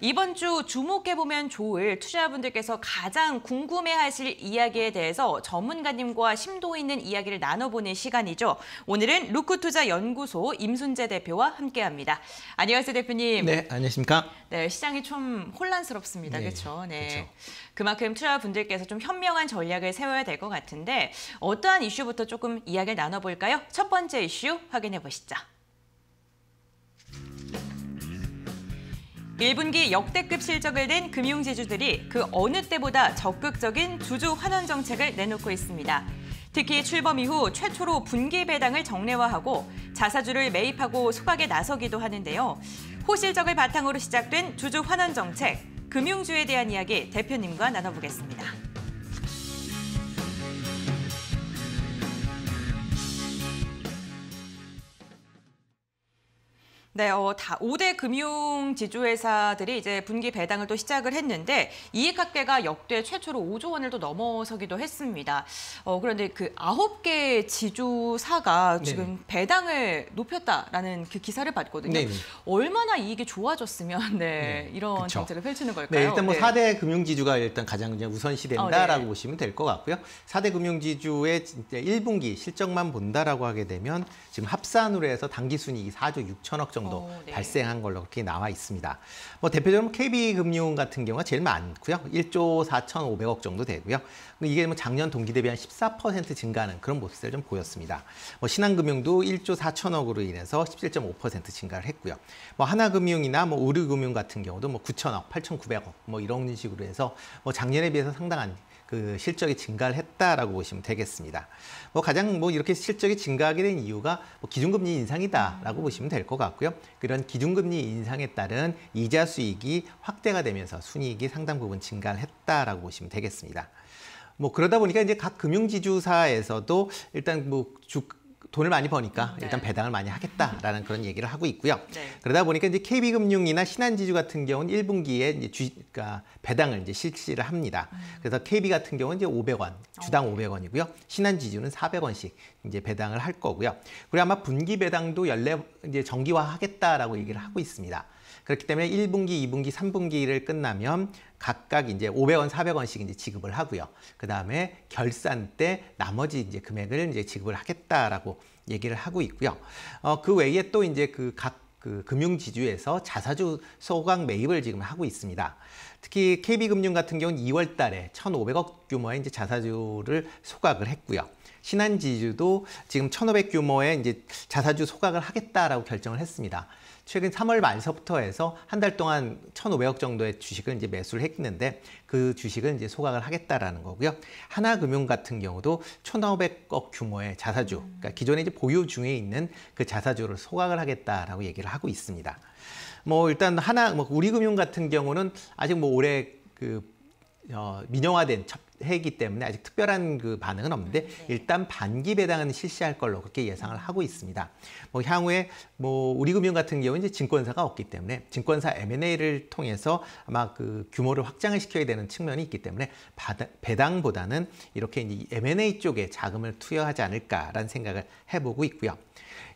이번 주 주목해보면 좋을 투자자분들께서 가장 궁금해하실 이야기에 대해서 전문가님과 심도 있는 이야기를 나눠보는 시간이죠. 오늘은 루크투자연구소 임순재 대표와 함께합니다. 안녕하세요, 대표님. 네, 안녕하십니까. 네, 시장이 좀 혼란스럽습니다. 네, 그렇죠. 네. 그쵸. 그만큼 투자자분들께서 좀 현명한 전략을 세워야 될 것 같은데 어떠한 이슈부터 조금 이야기를 나눠볼까요? 첫 번째 이슈 확인해 보시죠. 1분기 역대급 실적을 낸 금융지주들이 그 어느 때보다 적극적인 주주 환원 정책을 내놓고 있습니다. 특히 출범 이후 최초로 분기 배당을 정례화하고 자사주를 매입하고 소각에 나서기도 하는데요. 호실적을 바탕으로 시작된 주주 환원 정책, 금융주에 대한 이야기 대표님과 나눠보겠습니다. 네, 어, 다 5대 금융 지주회사들이 이제 분기 배당을 또 시작을 했는데 이익합계가 역대 최초로 5조 원을 또 넘어서기도 했습니다. 어, 그런데 그 9개 지주사가 네. 지금 네 배당을 높였다라는 그 기사를 봤거든요. 네 얼마나 이익이 좋아졌으면 네, 네. 이런 그쵸. 정책을 펼치는 걸까요? 네, 일단 뭐 네. 4대 금융 지주가 일단 가장 우선시된다라고 어, 네. 보시면 될 것 같고요. 4대 금융 지주의 1분기 실적만 본다라고 하게 되면 지금 합산으로 해서 당기 순이익이 4조 6천억 정도 정도 어, 네. 발생한 걸로 그렇게 나와 있습니다. 뭐 대표적으로 KB금융 같은 경우가 제일 많고요. 1조 4,500억 정도 되고요. 이게 뭐 작년 동기 대비 한14% 증가하는 그런 모습을 좀 보였습니다. 뭐 신한금융도 1조 4천억으로 인해서 17.5% 증가를 했고요. 뭐 하나금융이나 뭐 우리금융 같은 경우도 뭐 9천억, 8,900억 뭐 이런 식으로 해서 뭐 작년에 비해서 상당한 그 실적이 증가를 했다라고 보시면 되겠습니다. 뭐 가장 뭐 이렇게 실적이 증가하게 된 이유가 뭐 기준금리 인상이다라고 보시면 될 것 같고요. 그런 기준금리 인상에 따른 이자 수익이 확대가 되면서 순이익이 상당 부분 증가를 했다라고 보시면 되겠습니다. 뭐 그러다 보니까 이제 각 금융지주사에서도 일단 뭐 주, 돈을 많이 버니까 음, 네. 일단 배당을 많이 하겠다라는 그런 얘기를 하고 있고요. 네. 그러다 보니까 이제 KB금융이나 신한지주 같은 경우는 1분기에 이제 주, 그러니까 배당을 이제 실시를 합니다. 음. 그래서 KB 같은 경우는 이제 500원, 주당 어. 500원이고요. 신한지주는 400원씩 이제 배당을 할 거고요. 그리고 아마 분기 배당도 연례 이제 정기화하겠다라고 얘기를 하고 있습니다. 그렇기 때문에 1분기, 2분기, 3분기를 끝나면 각각 이제 500원, 400원씩 이제 지급을 하고요. 그 다음에 결산 때 나머지 이제 금액을 이제 지급을 하겠다라고 얘기를 하고 있고요. 어, 그 외에 또 이제 그 각 그 금융지주에서 자사주 소각 매입을 지금 하고 있습니다. 특히 KB금융 같은 경우는 2월 달에 1,500억 규모의 이제 자사주를 소각을 했고요. 신한지주도 지금 1,500 규모의 이제 자사주 소각을 하겠다라고 결정을 했습니다. 최근 3월 말서부터 해서 한 달 동안 1,500억 정도의 주식을 이제 매수를 했는데 그 주식을 이제 소각을 하겠다라는 거고요. 하나금융 같은 경우도 1,500억 규모의 자사주, 그러니까 기존에 이제 보유 중에 있는 그 자사주를 소각을 하겠다라고 얘기를 하고 있습니다. 뭐 일단 하나 뭐 우리금융 같은 경우는 아직 뭐 올해 그 어, 민영화된 첫 해기 때문에 아직 특별한 그 반응은 없는데 네. 일단 반기 배당은 실시할 걸로 그렇게 예상을 하고 있습니다. 뭐 향후에 뭐 우리금융 같은 경우는 이제 증권사가 없기 때문에 증권사 M&A를 통해서 아마 그 규모를 확장을 시켜야 되는 측면이 있기 때문에 배당보다는 이렇게 이제 M&A 쪽에 자금을 투여하지 않을까라는 생각을 해보고 있고요.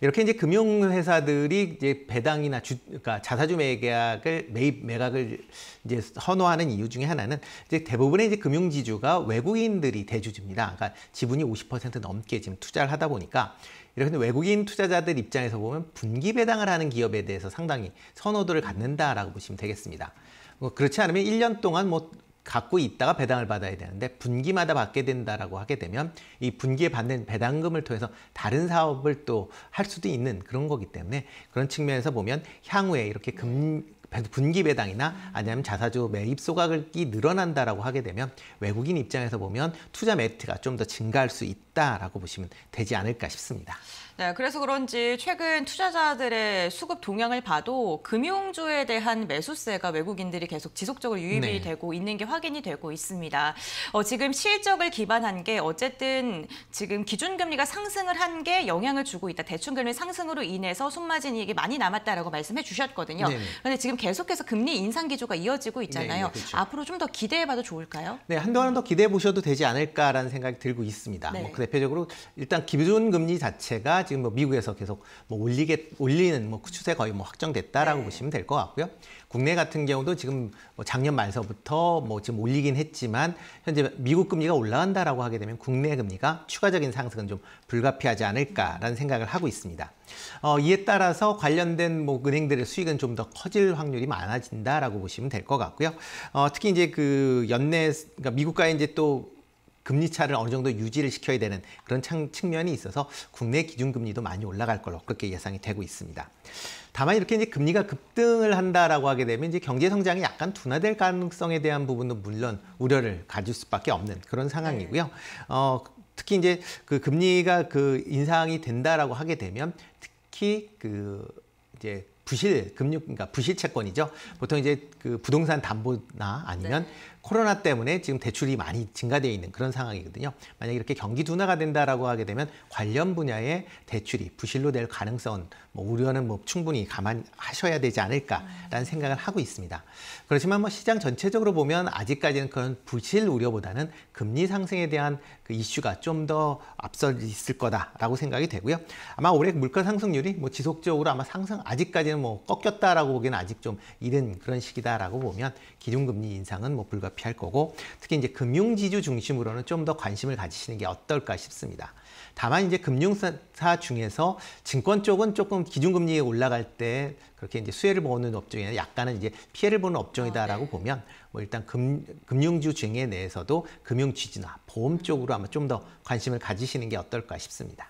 이렇게 이제 금융회사들이 이제 배당이나 주, 그러니까 자사주 매각을 매입 매각을 이제 선호하는 이유 중에 하나는 이제 대부분의 이제 금융지주가 외국인들이 대주주입니다. 그러니까 지분이 50% 넘게 지금 투자를 하다 보니까 이렇게 외국인 투자자들 입장에서 보면 분기 배당을 하는 기업에 대해서 상당히 선호도를 갖는다라고 보시면 되겠습니다. 뭐 그렇지 않으면 1년 동안 뭐 갖고 있다가 배당을 받아야 되는데 분기마다 받게 된다라고 하게 되면 이 분기에 받는 배당금을 통해서 다른 사업을 또 할 수도 있는 그런 거기 때문에 그런 측면에서 보면 향후에 이렇게 금 분기 배당이나 아니면 자사주 매입 소각이 늘어난다라고 하게 되면 외국인 입장에서 보면 투자 매트가 좀 더 증가할 수 있다. 있다라고 보시면 되지 않을까 싶습니다. 네, 그래서 그런지 최근 투자자들의 수급 동향을 봐도 금융주에 대한 매수세가 외국인들이 계속 지속적으로 유입이 네. 되고 있는 게 확인이 되고 있습니다. 어, 지금 실적을 기반한 게 어쨌든 지금 기준금리가 상승을 한 게 영향을 주고 있다. 대출금리 상승으로 인해서 손마진 이익이 많이 남았다라고 말씀해 주셨거든요. 네네. 그런데 지금 계속해서 금리 인상 기조가 이어지고 있잖아요. 네네, 네, 그렇죠. 앞으로 좀 더 기대해 봐도 좋을까요? 네, 한동안 더 기대해 보셔도 되지 않을까라는 생각이 들고 있습니다. 네. 뭐 대표적으로 일단 기준 금리 자체가 지금 뭐 미국에서 계속 뭐 올리게 올리는 뭐 추세 거의 뭐 확정됐다라고 네. 보시면 될 것 같고요. 국내 같은 경우도 지금 뭐 작년 말서부터 뭐 지금 올리긴 했지만 현재 미국 금리가 올라간다라고 하게 되면 국내 금리가 추가적인 상승은 좀 불가피하지 않을까라는 생각을 하고 있습니다. 어, 이에 따라서 관련된 뭐 은행들의 수익은 좀 더 커질 확률이 많아진다라고 보시면 될 것 같고요. 어, 특히 이제 그 연내 그러니까 미국과 이제 또 금리 차를 어느 정도 유지를 시켜야 되는 그런 측면이 있어서 국내 기준금리도 많이 올라갈 걸로 그렇게 예상이 되고 있습니다. 다만 이렇게 이제 금리가 급등을 한다라고 하게 되면 이제 경제 성장이 약간 둔화될 가능성에 대한 부분도 물론 우려를 가질 수밖에 없는 그런 상황이고요. 네. 어, 특히 이제 그 금리가 그 인상이 된다라고 하게 되면 특히 그 이제 부실 금융 그러니까 부실 채권이죠. 보통 이제 그 부동산 담보나 아니면 네. 코로나 때문에 지금 대출이 많이 증가되어 있는 그런 상황이거든요. 만약 이렇게 경기 둔화가 된다라고 하게 되면 관련 분야의 대출이 부실로 될 가능성 뭐 우려는 뭐 충분히 감안하셔야 되지 않을까라는 생각을 하고 있습니다. 그렇지만 뭐 시장 전체적으로 보면 아직까지는 그런 부실 우려보다는 금리 상승에 대한 그 이슈가 좀 더 앞서 있을 거다라고 생각이 되고요. 아마 올해 물가 상승률이 뭐 지속적으로 아마 상승 아직까지는 뭐 꺾였다라고 보기는 아직 좀 이른 그런 시기다라고 보면 기준금리 인상은 뭐 불가 피할 거고 특히 이제 금융지주 중심으로는 좀 더 관심을 가지시는 게 어떨까 싶습니다. 다만 이제 금융사 중에서 증권 쪽은 조금 기준금리 올라갈 때 그렇게 이제 수혜를 보는 업종이나 약간은 이제 피해를 보는 업종이다라고 어, 네. 보면 뭐 일단 금, 금융주 중에 내에서도 금융지주나 보험 쪽으로 아마 좀 더 관심을 가지시는 게 어떨까 싶습니다.